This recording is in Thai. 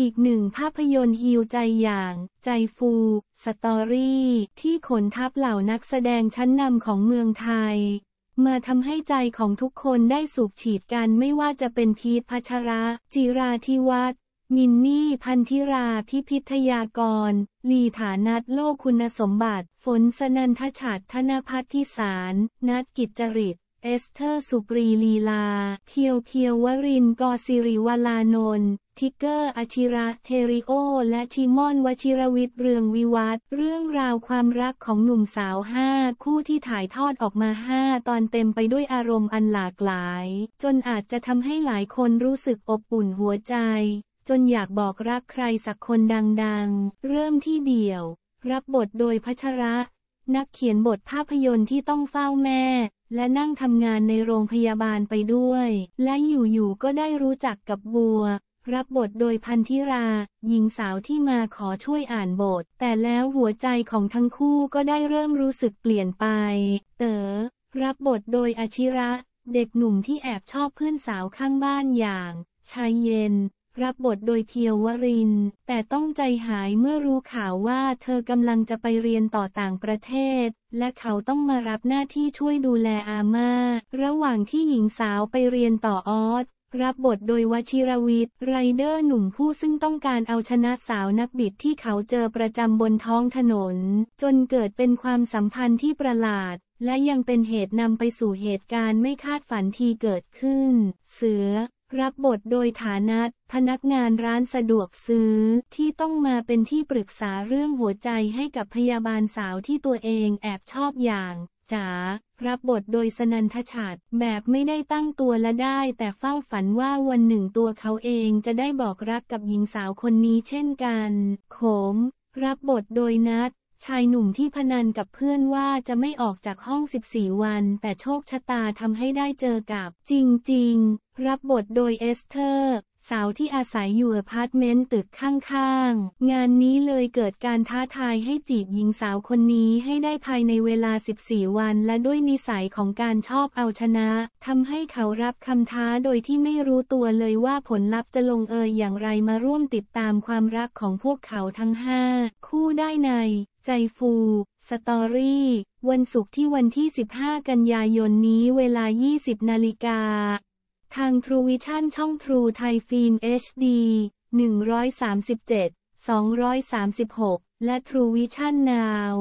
อีกหนึ่งภาพยนตร์ฮิวใจอย่าง ใจฟู สตอรี่ ที่ขนทับเหล่านักแสดงชั้นนำของเมืองไทย มาทำให้ใจของทุกคนได้สูบฉีดกันไม่ว่าจะเป็นพีทพัชระ จิราธิวัฒน์มินนี่พันธิรา พิพิทยากร ลีฐานัทโลกคุณสมบัติ ฝนสนันทชาติ ธนพัฒน์ทิสารนัทกิจจริตเอสเธอร์ สุปรีลีลาเทียวเพียววรินกอสิริวลานนทิกเกอร์อชิระเทริโอและชิมอนวชิรวิทย์เรืองวิวัฒเรื่องราวความรักของหนุ่มสาวห้าคู่ที่ถ่ายทอดออกมาห้าตอนเต็มไปด้วยอารมณ์อันหลากหลาย จนอาจจะทำให้หลายคนรู้สึกอบอุ่นหัวใจจนอยากบอกรักใครสักคนดัง ๆ เริ่มที่เดี่ยว รับบทโดยพัชระ นักเขียนบทภาพยนตร์ที่ต้องเฝ้าแม่และนั่งทำงานในโรงพยาบาลไปด้วย และอยู่ๆ ก็ได้รู้จักกับบัว รับบทโดยพันธิรา หญิงสาวที่มาขอช่วยอ่านบท แต่แล้วหัวใจของทั้งคู่ก็ได้เริ่มรู้สึกเปลี่ยนไป เต๋อรับบทโดยอาชิระ เด็กหนุ่มที่แอบชอบเพื่อนสาวข้างบ้านอย่างชายเย็นรับบทโดยเพียววริน แต่ต้องใจหายเมื่อรู้ข่าวว่าเธอกำลังจะไปเรียนต่อต่างประเทศ และเขาต้องมารับหน้าที่ช่วยดูแลอาม่า ระหว่างที่หญิงสาวไปเรียนต่อออส รับบทโดยวชิรวิทย์ ไรเดอร์หนุ่มผู้ซึ่งต้องการเอาชนะสาวนักบิดที่เขาเจอประจำ บนท้องถนน จนเกิดเป็นความสัมพันธ์ที่ประหลาด และยังเป็นเหตุนำไปสู่เหตุการณ์ไม่คาดฝันที่เกิดขึ้น เสือรับบทโดยฐานะพนักงานร้านสะดวกซื้อ ที่ต้องมาเป็นที่ปรึกษาเรื่องหัวใจให้กับพยาบาลสาวที่ตัวเองแอบชอบอย่างจ๋า รับบทโดยสนันทชาติแบบไม่ได้ตั้งตัวและได้ แต่เฝ้าฝันว่าวันหนึ่งตัวเขาเองจะได้บอกรักกับหญิงสาวคนนี้เช่นกันโขมรับบทโดยนัดชายหนุ่มที่พนันกับเพื่อนว่าจะไม่ออกจากห้อง 14 วันแต่โชคชะตาทำให้ได้เจอกับจริงๆรับบทโดยเอสเธอร์ สาวที่อาศัยอยู่อพาร์ตเมนต์ตึกข้างๆ งานนี้เลยเกิดการท้าทายให้จีบหญิงสาวคนนี้ให้ได้ภายในเวลา 14 วัน และด้วยนิสัยของการชอบเอาชนะทำให้เขารับคำท้าโดยที่ไม่รู้ตัวเลยว่าผลลัพธ์จะลงเอยอย่างไรมาร่วมติดตามความรักของพวกเขาทั้ง 5 คู่ได้ใน ใจฟูสตอรี่วันศุกร์ที่วันที่ 15 กันยายนนี้เวลา 20นาฬิกาทางทรูวิชั่นช่องทรูไทยฟิล์ม HD 137 236 และทรูวิชั่นนาว